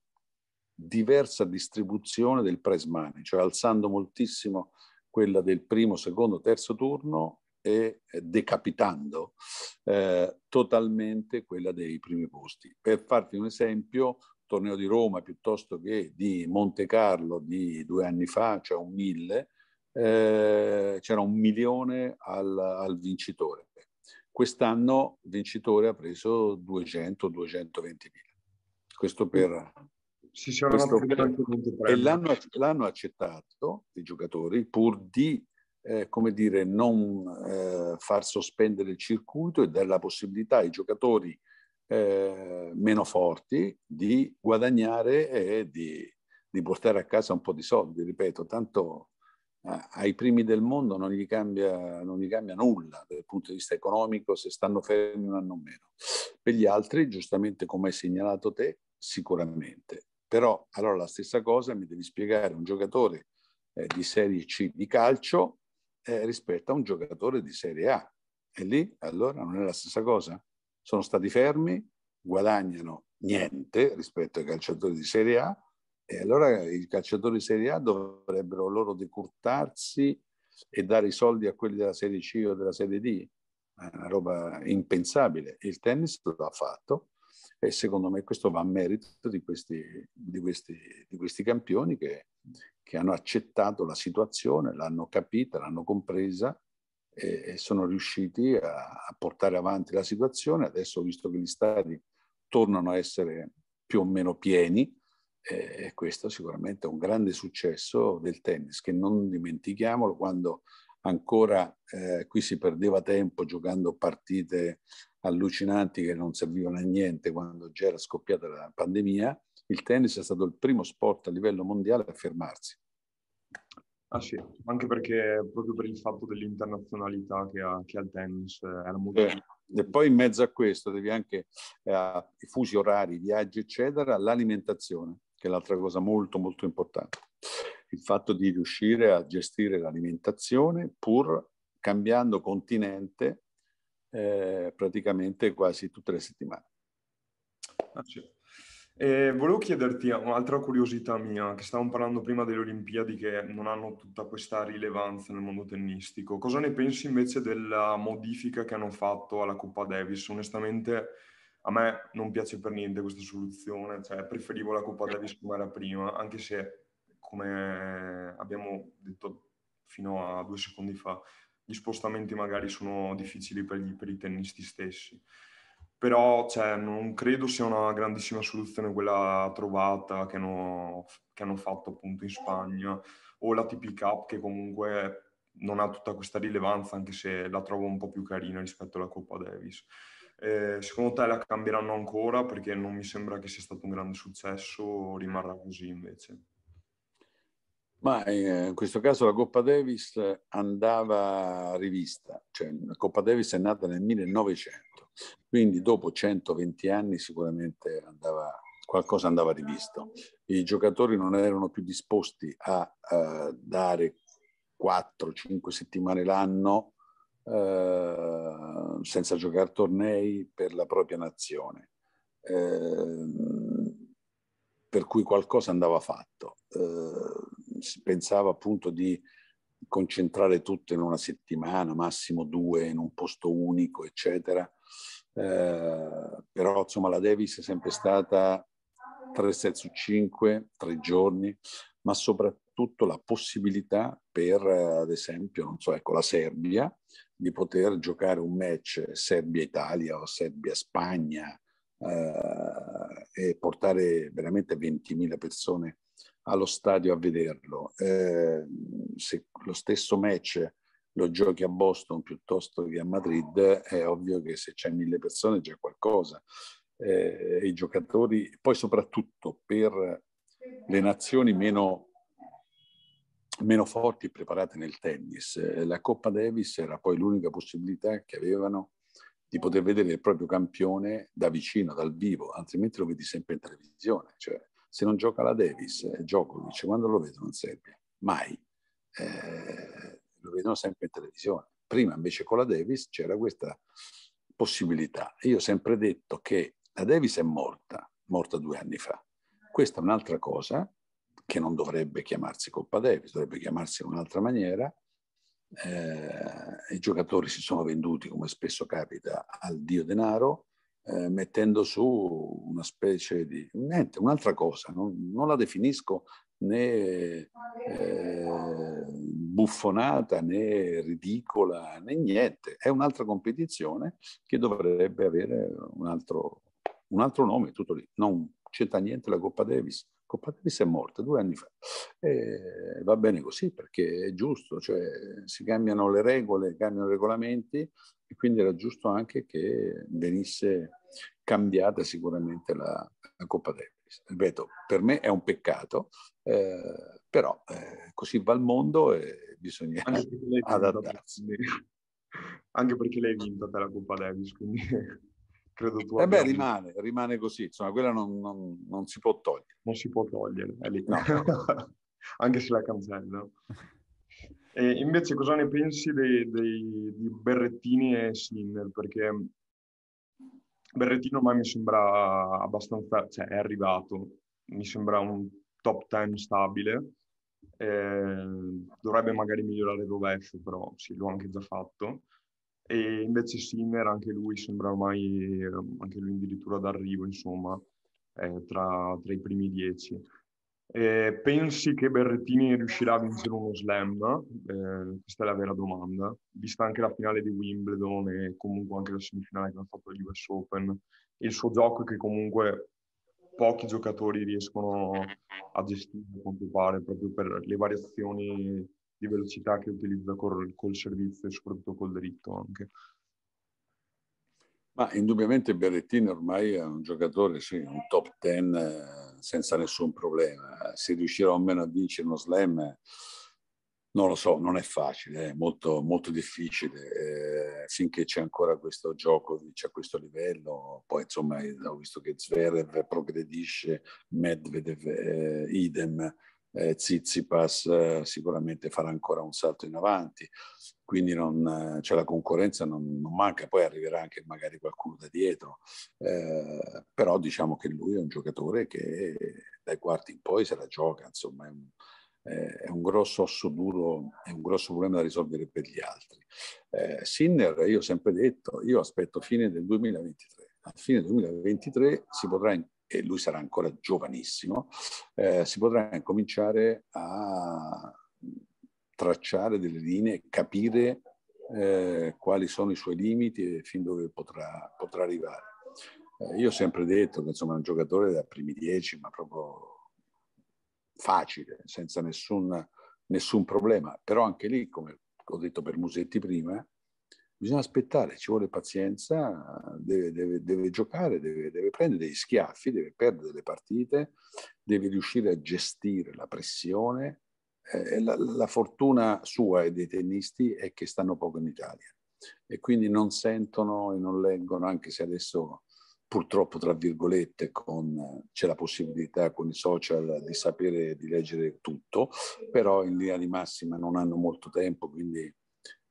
diversa distribuzione del prize money, cioè alzando moltissimo quella del primo, secondo, terzo turno e eh, decapitando eh, totalmente quella dei primi posti. Per farti un esempio, torneo di Roma piuttosto che di Monte Carlo di due anni fa, cioè un mille, eh, c'era un milione al, al vincitore. Quest'anno il vincitore ha preso 200-220 mila. Questo per... Mm. Si questo per... E l'hanno, l'hanno, accettato i giocatori pur di, eh, come dire, non eh, far sospendere il circuito e dare la possibilità ai giocatori eh, meno forti di guadagnare e di, di, portare a casa un po' di soldi, ripeto, tanto eh, ai primi del mondo non gli, cambia, non gli cambia nulla dal punto di vista economico, se stanno fermi un anno meno. Per gli altri, giustamente come hai segnalato te, sicuramente. Però allora la stessa cosa mi devi spiegare un giocatore eh, di Serie C di calcio eh, rispetto a un giocatore di Serie A. E lì allora non è la stessa cosa? sono stati fermi, guadagnano niente rispetto ai calciatori di Serie A e allora i calciatori di Serie A dovrebbero loro decurtarsi e dare i soldi a quelli della Serie C o della Serie D. È una roba impensabile. Il tennis lo ha fatto e secondo me questo va a merito di questi, di questi, di questi campioni che, che hanno accettato la situazione, l'hanno capita, l'hanno compresa e, sono riusciti a, portare avanti la situazione. Adesso, visto che gli stadi tornano a essere più o meno pieni, eh, questo sicuramente è un grande successo del tennis, che non dimentichiamolo quando ancora eh, qui si perdeva tempo giocando partite allucinanti che non servivano a niente quando già era scoppiata la pandemia, il tennis è stato il primo sport a livello mondiale a fermarsi Ah sì, anche perché proprio per il fatto dell'internazionalità che ha, che ha il tennis eh, era molto... Eh, e poi in mezzo a questo devi anche, eh, i fusi orari, i viaggi eccetera, l'alimentazione, che è l'altra cosa molto molto importante. Il fatto di riuscire a gestire l'alimentazione pur cambiando continente eh, praticamente quasi tutte le settimane. Ah, sì. E volevo chiederti un'altra curiosità mia, che stavamo parlando prima delle Olimpiadi che non hanno tutta questa rilevanza nel mondo tennistico. Cosa ne pensi invece della modifica che hanno fatto alla Coppa Davis? Onestamente a me non piace per niente questa soluzione, cioè preferivo la Coppa Davis come era prima, anche se come abbiamo detto fino a due secondi fa, gli spostamenti magari sono difficili per, gli, per i tennisti stessi però cioè, non credo sia una grandissima soluzione quella trovata che hanno, che hanno fatto appunto in Spagna o la TP Cup che comunque non ha tutta questa rilevanza anche se la trovo un po' più carina rispetto alla Coppa Davis. Eh, secondo te la cambieranno ancora perché non mi sembra che sia stato un grande successo, rimarrà così invece? Ma eh, in questo caso la Coppa Davis andava rivista, cioè la Coppa Davis è nata nel 1900, quindi dopo 120 anni sicuramente andava, qualcosa andava rivisto. I giocatori non erano più disposti a, a eh, dare 4-5 settimane l'anno eh, senza giocare tornei per la propria nazione. Eh, per cui qualcosa andava fatto. Eh, si pensava appunto di concentrare tutto in una settimana, massimo due, in un posto unico, eccetera. Eh, però insomma la Davis è sempre stata 3 set su 5, tre giorni, ma soprattutto la possibilità per, ad esempio, non so, ecco, la Serbia di poter giocare un match Serbia-Italia o Serbia-Spagna eh, e portare veramente 20.000 persone allo stadio a vederlo. Eh, se lo stesso match lo giochi a Boston piuttosto che a Madrid, è ovvio che se c'è mille persone c'è qualcosa. Eh, I giocatori, poi soprattutto per le nazioni meno, meno forti e preparate nel tennis, eh, la Coppa Davis era poi l'unica possibilità che avevano di poter vedere il proprio campione da vicino, dal vivo, altrimenti lo vedi sempre in televisione. Cioè, se non gioca la Davis, eh, Djokovic, quando lo vedono in Serbia? Mai. Eh, lo vedono sempre in televisione. Prima invece con la Davis c'era questa possibilità. Io ho sempre detto che la Davis è morta, morta due anni fa. Questa è un'altra cosa che non dovrebbe chiamarsi Coppa Davis, dovrebbe chiamarsi in un'altra maniera. Eh, I giocatori si sono venduti, come spesso capita, al dio denaro eh, mettendo su una specie di... niente, un'altra cosa, non, non la definisco né eh, buffonata né ridicola né niente, è un'altra competizione che dovrebbe avere un altro, un altro nome, tutto lì, non c'entra niente la Coppa Davis, Coppa Davis è morta due anni fa. E va bene così perché è giusto, cioè si cambiano le regole, cambiano i regolamenti, e quindi era giusto anche che venisse cambiata sicuramente la, la Coppa Davis. Ripeto, per me è un peccato, eh, però eh, così va il mondo e bisogna anche adattarsi. Anche perché l'hai vinta te la Coppa Davis, quindi credo tu abbia... Eh beh, rimane, rimane così, insomma, quella non, non, non si può togliere. Non si può togliere, è lì. No. anche se la cancella. E invece cosa ne pensi dei, dei, di Berrettini e Sinner? Perché Berrettino ormai mi sembra abbastanza, cioè è arrivato, mi sembra un top 10 stabile, eh, dovrebbe magari migliorare il rovescio, però sì, l'ho anche già fatto. E invece Sinner, anche lui sembra ormai, anche lui addirittura d'arrivo, insomma, eh, tra, tra i primi dieci. Eh, pensi che Berrettini riuscirà a vincere uno slam? Eh, questa è la vera domanda, vista anche la finale di Wimbledon e comunque anche la semifinale che ha fatto agli US Open. Il suo gioco che comunque pochi giocatori riescono a gestire, a quanto pare, proprio per le variazioni di velocità che utilizza col, col servizio e soprattutto col dritto anche. Ma indubbiamente Berrettini ormai è un giocatore, sì, un top 10 senza nessun problema. Se riuscirò o meno a vincere uno slam, non lo so, non è facile, è eh, molto, molto difficile. Eh, finché c'è ancora questo gioco, c'è questo livello, poi insomma eh, ho visto che Zverev progredisce, Medvedev eh, idem, eh, Zizipas eh, sicuramente farà ancora un salto in avanti quindi non, cioè la concorrenza non, non, manca, poi arriverà anche magari qualcuno da dietro, eh, però diciamo che lui è un giocatore che dai quarti in poi se la gioca, insomma è un, è un grosso osso duro, è un grosso problema da risolvere per gli altri. Eh, Sinner, io ho sempre detto, io aspetto fine del 2023, a fine 2023 si potrà e lui sarà ancora giovanissimo, eh, si potrà cominciare a tracciare delle linee, capire eh, quali sono i suoi limiti e fin dove potrà, potrà arrivare. Eh, io ho sempre detto che insomma, è un giocatore da primi dieci, ma proprio facile, senza nessun, nessun problema. Però anche lì, come ho detto per Musetti prima, bisogna aspettare, ci vuole pazienza, deve, deve, deve giocare, deve, deve, prendere dei schiaffi, deve perdere le partite, deve riuscire a gestire la pressione eh, eh, la, la, fortuna sua e dei tennisti è che stanno poco in Italia e quindi non sentono e non leggono, anche se adesso purtroppo, tra virgolette, con, c'è la possibilità con i social di sapere, di leggere tutto, però in linea di massima non hanno molto tempo, quindi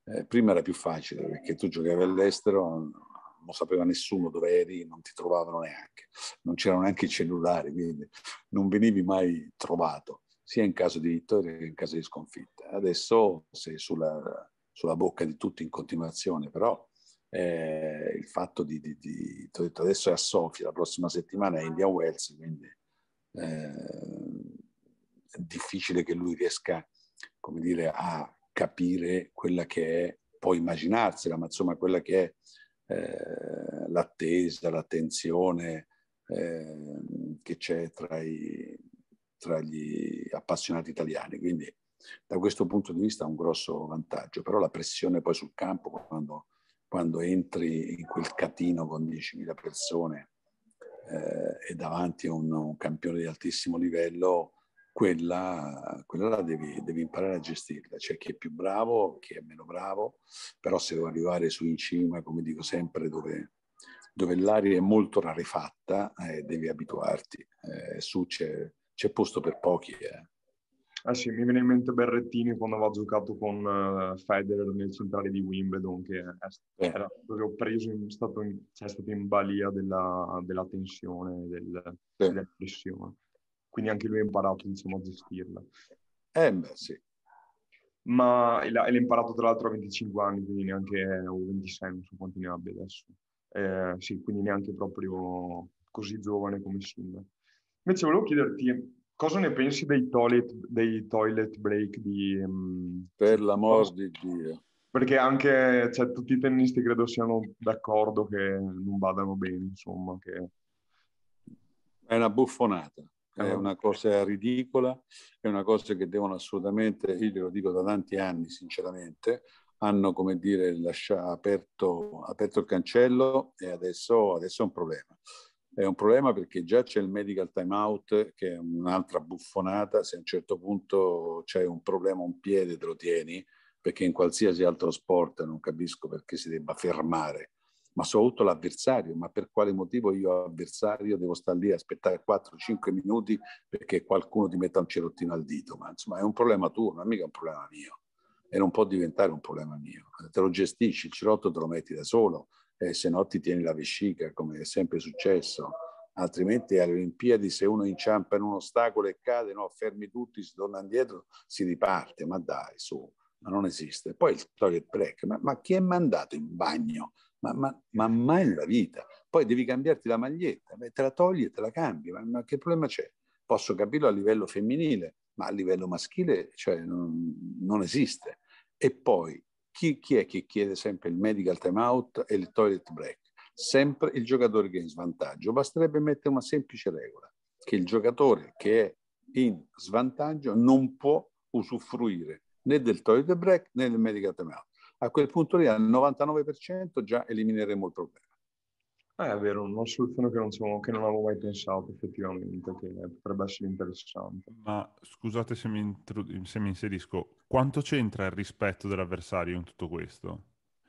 eh, prima era più facile perché tu giocavi all'estero, non sapeva nessuno dove eri, non ti trovavano neanche, non c'erano neanche i cellulari, quindi non venivi mai trovato sia in caso di vittoria che in caso di sconfitta. Adesso sei sulla, sulla bocca di tutti in continuazione, però eh, il fatto di, di, di detto, adesso è a Sofia, la prossima settimana è India Wells, quindi eh, è difficile che lui riesca, come dire, a capire quella che è, può immaginarsela, ma insomma quella che è eh, l'attesa, l'attenzione eh, che c'è tra i, tra gli appassionati italiani, quindi da questo punto di vista è un grosso vantaggio, però la pressione poi sul campo quando, quando entri in quel catino con 10.000 persone eh, e davanti a un, un, campione di altissimo livello, quella, quella la devi, devi, imparare a gestirla. C'è chi è più bravo, chi è meno bravo, però se devo arrivare su in cima, come dico sempre, dove, dove l'aria è molto rarefatta, eh, devi abituarti. Eh, su c'è c'è posto per pochi. Eh. Ah sì, mi viene in mente Berrettini quando aveva giocato con uh, Federer nel centrale di Wimbledon, che è, eh. era proprio preso, in, stato in, cioè, è stato in balia della, della tensione, del, della pressione. Quindi anche lui ha imparato insomma, a gestirla. Eh beh, sì. Ma l'ha, imparato tra l'altro a 25 anni, quindi neanche, o 26, non so quanti ne abbia adesso. Eh, sì, quindi neanche proprio così giovane come Sinner. Invece volevo chiederti cosa ne pensi dei toilet, dei toilet break di... Mm, per l'amor di Dio. Perché anche cioè, tutti i tennisti credo siano d'accordo che non vadano bene, insomma. Che... È una buffonata, è ah. una cosa ridicola, è una cosa che devono assolutamente, io glielo dico da tanti anni sinceramente, hanno come dire lasciato aperto, aperto il cancello e adesso, adesso è un problema è un problema perché già c'è il medical time out che è un'altra buffonata, se a un certo punto c'è un problema un piede te lo tieni, perché in qualsiasi altro sport non capisco perché si debba fermare, ma soprattutto l'avversario, ma per quale motivo io avversario devo stare lì a aspettare 4-5 minuti perché qualcuno ti metta un cerottino al dito, ma insomma è un problema tuo, non è mica un problema mio e non può diventare un problema mio, te lo gestisci, il cerotto te lo metti da solo, eh, se no ti tieni la vescica, come è sempre successo. Altrimenti alle Olimpiadi se uno inciampa in un ostacolo e cade, no, fermi tutti, si torna indietro, si riparte, ma dai, su, ma non esiste. Poi il toilet break, ma, ma chi è mandato in bagno? Ma, ma, ma, mai nella vita. Poi devi cambiarti la maglietta, te la togli e te la cambi, ma, ma che problema c'è? Posso capirlo a livello femminile, ma a livello maschile cioè, non, non esiste. E poi chi, chi è che chiede sempre il medical timeout e il toilet break? Sempre il giocatore che è in svantaggio. Basterebbe mettere una semplice regola, che il giocatore che è in svantaggio non può usufruire né del toilet break né del medical timeout. A quel punto lì al 99% già elimineremo il problema. Ah, è vero, una soluzione che non, so, che non avevo mai pensato effettivamente, che potrebbe essere interessante. Ma scusate se mi, introdu- se mi inserisco, quanto c'entra il rispetto dell'avversario in tutto questo?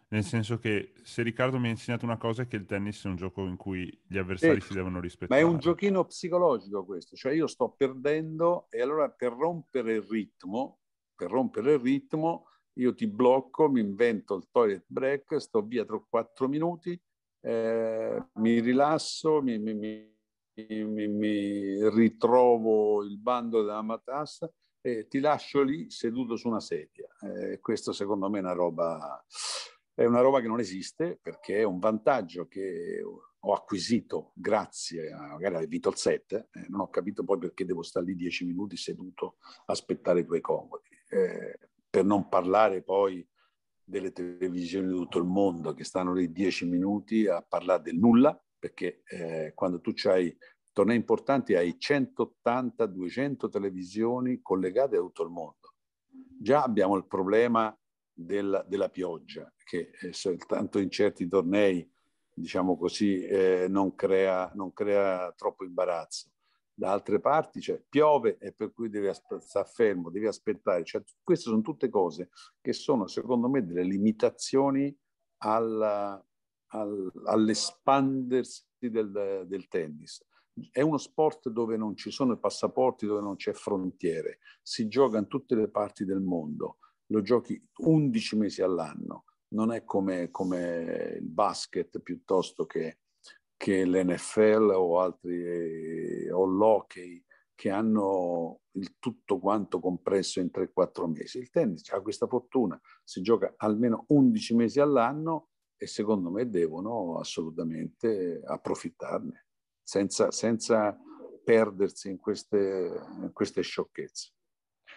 Nel senso che se Riccardo mi ha insegnato una cosa è che il tennis è un gioco in cui gli avversari eh, si devono rispettare. Ma è un giochino psicologico questo, cioè io sto perdendo e allora per rompere il ritmo, per rompere il ritmo, io ti blocco, mi invento il toilet break, sto via tra quattro minuti, eh, mi rilasso, mi, mi, mi, mi, ritrovo il bando della matassa e ti lascio lì seduto su una sedia. Eh, questo secondo me è una, roba, è una roba che non esiste perché è un vantaggio che ho acquisito grazie a, magari alle Vitolzette, eh, non ho capito poi perché devo stare lì dieci minuti seduto a aspettare i tuoi comodi, eh, per non parlare poi delle televisioni di tutto il mondo che stanno lì dieci minuti a parlare del nulla, perché eh, quando tu hai tornei importanti hai 180-200 televisioni collegate a tutto il mondo. Già abbiamo il problema della, della pioggia, che eh, soltanto in certi tornei, diciamo così, eh, non, crea, non crea troppo imbarazzo da altre parti cioè, piove e per cui devi stare fermo, devi aspettare. Cioè, queste sono tutte cose che sono, secondo me, delle limitazioni alla, al, all'espandersi del, del tennis. È uno sport dove non ci sono passaporti, dove non c'è frontiere, si gioca in tutte le parti del mondo, lo giochi 11 mesi all'anno, non è come, come il basket piuttosto che che l'NFL o altri eh, o l'hockey che hanno il tutto quanto compresso in 3-4 mesi. Il tennis ha questa fortuna, si gioca almeno 11 mesi all'anno e secondo me devono assolutamente approfittarne senza, senza perdersi in queste, in queste, sciocchezze.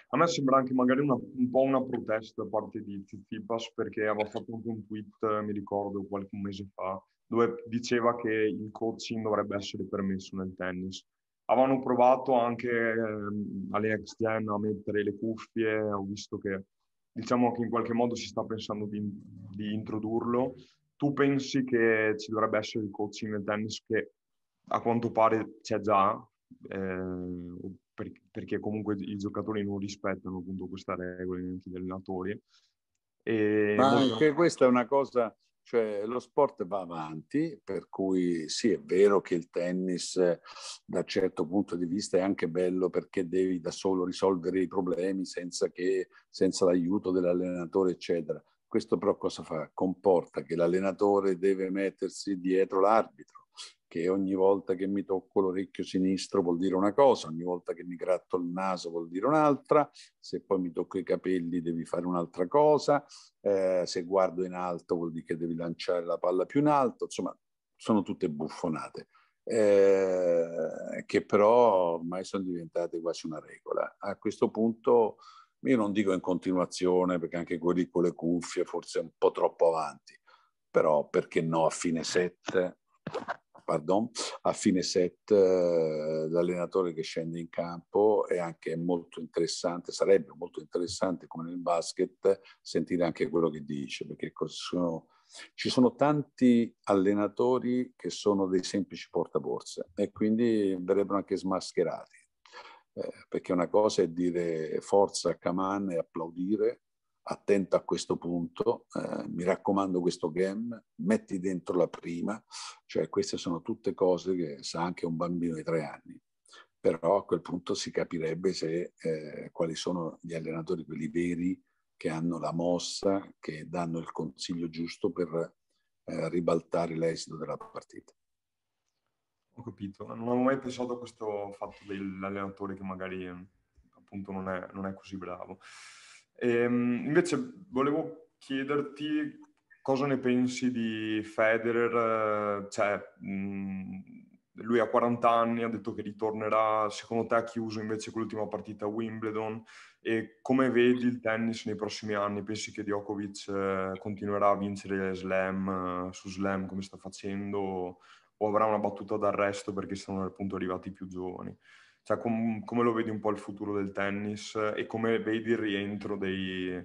A me sembra anche magari una, un po' una protesta da parte di Tsitsipas perché aveva fatto anche un tweet, mi ricordo, qualche mese fa, dove diceva che il coaching dovrebbe essere permesso nel tennis. Avevano provato anche ehm, alle XTN a mettere le cuffie, ho visto che diciamo che in qualche modo si sta pensando di, di introdurlo. Tu pensi che ci dovrebbe essere il coaching nel tennis che a quanto pare c'è già, eh, per, perché comunque i giocatori non rispettano appunto questa regola neanche gli allenatori. E Ma molto... anche questa è una cosa cioè, lo sport va avanti, per cui sì, è vero che il tennis eh, da certo punto di vista è anche bello perché devi da solo risolvere i problemi senza, che, senza l'aiuto dell'allenatore, eccetera. Questo però cosa fa? Comporta che l'allenatore deve mettersi dietro l'arbitro che ogni volta che mi tocco l'orecchio sinistro vuol dire una cosa, ogni volta che mi gratto il naso vuol dire un'altra, se poi mi tocco i capelli devi fare un'altra cosa, eh, se guardo in alto vuol dire che devi lanciare la palla più in alto, insomma sono tutte buffonate. Eh, che però ormai sono diventate quasi una regola. A questo punto io non dico in continuazione perché anche quelli con le cuffie forse è un po' troppo avanti, però perché no a fine set pardon, a fine set eh, l'allenatore che scende in campo è anche molto interessante, sarebbe molto interessante come nel basket sentire anche quello che dice, perché sono, ci sono tanti allenatori che sono dei semplici portaborse e quindi verrebbero anche smascherati. Eh, perché una cosa è dire forza a Kaman e applaudire, attento a questo punto, eh, mi raccomando questo game, metti dentro la prima, cioè queste sono tutte cose che sa anche un bambino di tre anni, però a quel punto si capirebbe se, eh, quali sono gli allenatori, quelli veri, che hanno la mossa, che danno il consiglio giusto per eh, ribaltare l'esito della partita. Ho capito, non avevo mai pensato a questo fatto dell'allenatore che magari appunto non è, non è così bravo. Ehm, invece volevo chiederti cosa ne pensi di Federer, eh, cioè, mh, mm, lui ha 40 anni, ha detto che ritornerà, secondo te ha chiuso invece quell'ultima partita a Wimbledon e come vedi il tennis nei prossimi anni? Pensi che Djokovic eh, continuerà a vincere slam eh, su slam come sta facendo o avrà una battuta d'arresto perché sono appunto arrivati i più giovani? Cioè, com- come lo vedi un po' il futuro del tennis e come vedi il rientro dei,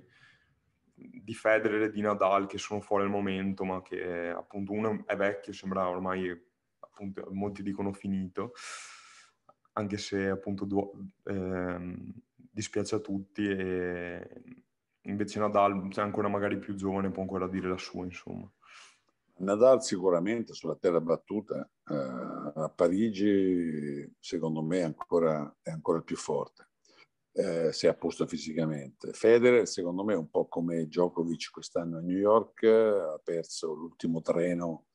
di Federer e di Nadal che sono fuori al momento, ma che appunto uno è vecchio, sembra ormai, appunto, molti dicono finito, anche se appunto du- ehm, dispiace a tutti e invece Nadal, cioè ancora magari più giovane, può ancora dire la sua, insomma. Nadal sicuramente sulla terra battuta eh, a Parigi secondo me è ancora, è ancora più forte, eh, se è a posto fisicamente. Federer secondo me è un po' come Djokovic quest'anno a New York, ha perso l'ultimo treno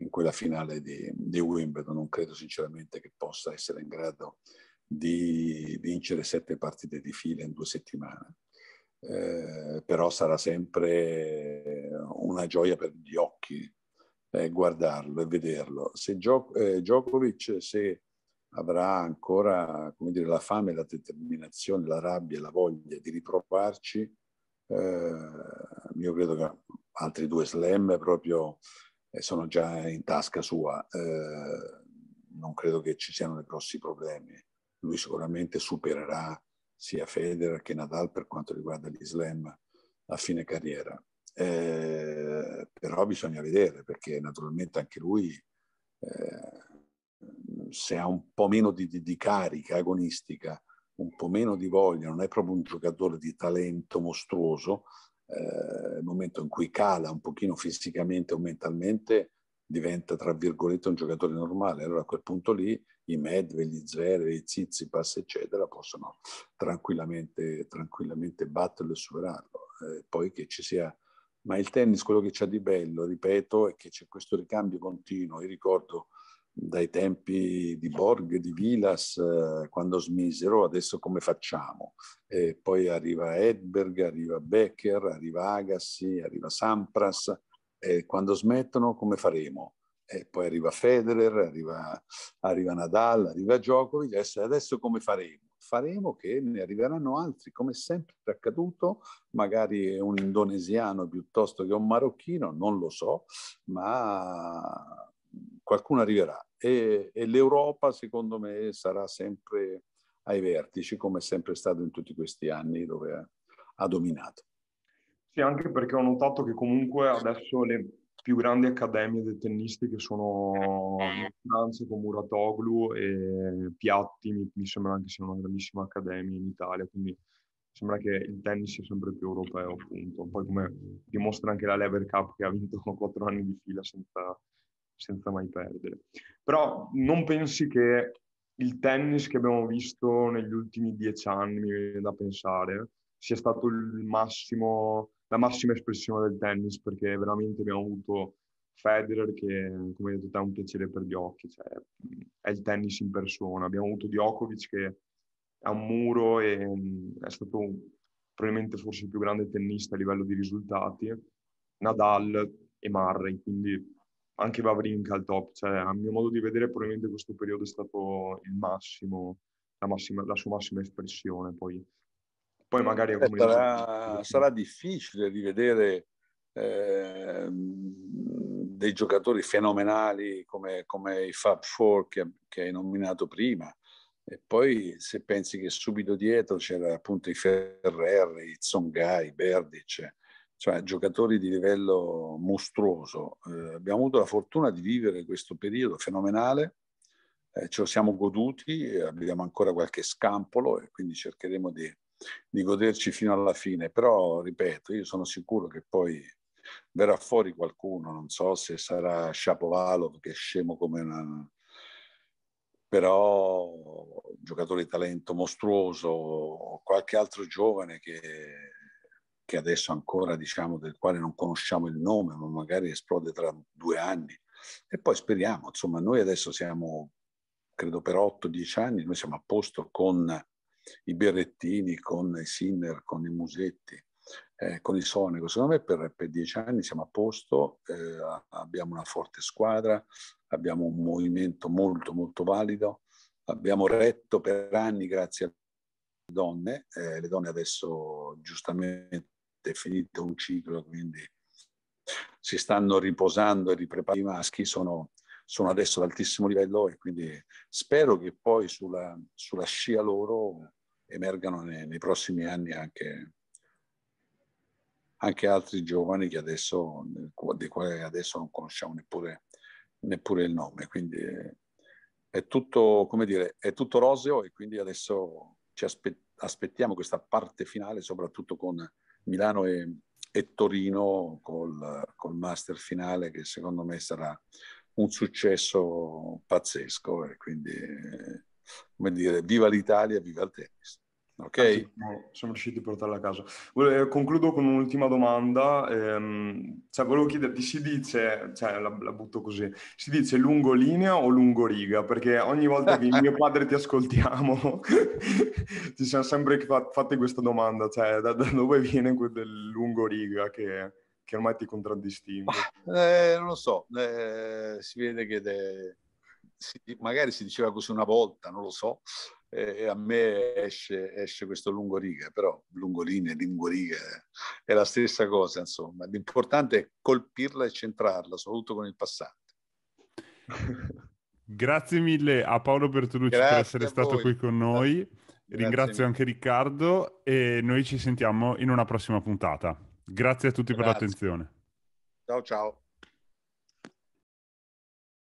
in quella finale di, di Wimbledon, non credo sinceramente che possa essere in grado di vincere sette partite di fila in due settimane. Eh, però sarà sempre una gioia per gli occhi occhi eh, guardarlo e vederlo. Se eh, Djokovic, se avrà ancora dire, la fame, la determinazione, la rabbia, la voglia di riprovarci, eh, io credo che altri due slam proprio eh, sono già in tasca sua. Eh, non credo che ci siano dei grossi problemi. Lui sicuramente supererà sia Federer che Nadal per quanto riguarda gli slam a fine carriera. Eh, però bisogna vedere perché naturalmente anche lui eh, se ha un po' meno di, di, di, carica agonistica, un po' meno di voglia, non è proprio un giocatore di talento mostruoso, eh, nel momento in cui cala un pochino fisicamente o mentalmente diventa tra virgolette un giocatore normale, allora a quel punto lì i Medve, gli Zere, i Zizipas eccetera possono tranquillamente, tranquillamente batterlo e superarlo, eh, poi che ci sia ma il tennis quello che c'è di bello, ripeto, è che c'è questo ricambio continuo. Io ricordo dai tempi di Borg, di Vilas, eh, quando smisero, adesso come facciamo? Eh, poi arriva Edberg, arriva Becker, arriva Agassi, arriva Sampras, eh, quando smettono come faremo? poi arriva Federer, arriva, arriva Nadal, arriva Djokovic, adesso come faremo? faremo che ne arriveranno altri, come sempre è accaduto, magari un indonesiano piuttosto che un marocchino, non lo so, ma qualcuno arriverà. E, e l'Europa, secondo me, sarà sempre ai vertici, come è sempre stato in tutti questi anni dove ha dominato. Sì, anche perché ho notato che comunque adesso le più grandi accademie dei tennisti che sono in eh. Francia con Muratoglu e Piatti, mi, mi sembra anche sia una grandissima accademia in Italia, quindi sembra che il tennis sia sempre più europeo, appunto. Poi come dimostra anche la Lever Cup che ha vinto quattro anni di fila senza, senza mai perdere. Però non pensi che il tennis che abbiamo visto negli ultimi dieci anni, mi viene da pensare, sia stato il massimo la massima espressione del tennis perché veramente abbiamo avuto Federer che, come hai detto, è un piacere per gli occhi, cioè, è il tennis in persona. Abbiamo avuto Djokovic che è un muro e mm, è stato un, probabilmente forse il più grande tennista a livello di risultati, Nadal e Murray, quindi anche Vavrinka al top. Cioè, a mio modo di vedere, probabilmente questo periodo è stato il massimo, la, massima, la sua massima espressione. Poi poi magari eh, sarà, sarà, difficile rivedere eh, dei giocatori fenomenali come, come i Fab Four che, che, hai nominato prima. E poi se pensi che subito dietro c'era appunto i Ferrer, i Zongai, i Berdic, cioè giocatori di livello mostruoso. Eh, abbiamo avuto la fortuna di vivere questo periodo fenomenale, eh, ce lo siamo goduti, abbiamo ancora qualche scampolo e quindi cercheremo di, di goderci fino alla fine, però ripeto, io sono sicuro che poi verrà fuori qualcuno, non so se sarà Shapovalov che è scemo come una... però un giocatore di talento mostruoso o qualche altro giovane che, che adesso ancora diciamo del quale non conosciamo il nome, ma magari esplode tra due anni. E poi speriamo, insomma, noi adesso siamo, credo per 8-10 anni, noi siamo a posto con i berrettini, con i Sinner, con i Musetti, eh, con i Sonico. Secondo me per, per, dieci anni siamo a posto, eh, abbiamo una forte squadra, abbiamo un movimento molto molto valido, abbiamo retto per anni grazie alle donne, eh, le donne adesso giustamente è finito un ciclo, quindi si stanno riposando e ripreparando i maschi, sono sono adesso ad altissimo livello e quindi spero che poi sulla, sulla scia loro emergano nei, nei prossimi anni anche, anche altri giovani adesso, dei quali adesso non conosciamo neppure, neppure il nome. Quindi è tutto, come dire, è tutto roseo e quindi adesso ci aspettiamo aspettiamo questa parte finale, soprattutto con Milano e, e Torino, col, col, master finale che secondo me sarà un successo pazzesco e eh, quindi, eh, come dire, viva l'Italia, viva il tennis. Ok? Ah, siamo riusciti a portarla a casa. Eh, concludo con un'ultima domanda. Ehm, cioè, volevo chiederti, si dice, cioè, la, la, butto così, si dice lungolinea o lungoriga? Perché ogni volta che mio padre ti ascoltiamo, ci siamo sempre fatti questa domanda, cioè da, da dove viene quel lungoriga che che ormai ti contraddistingue? Eh, non lo so, eh, si vede che de... si, magari si diceva così una volta, non lo so, eh, e a me esce, esce questo lungo riga, però lungo lungoline, lingoriga, è la stessa cosa, insomma. L'importante è colpirla e centrarla, soprattutto con il passante. Grazie mille a Paolo Bertolucci Grazie per essere stato qui con noi. Grazie. Ringrazio anche Riccardo e noi ci sentiamo in una prossima puntata. Grazie a tutti Grazie. per l'attenzione. Ciao ciao.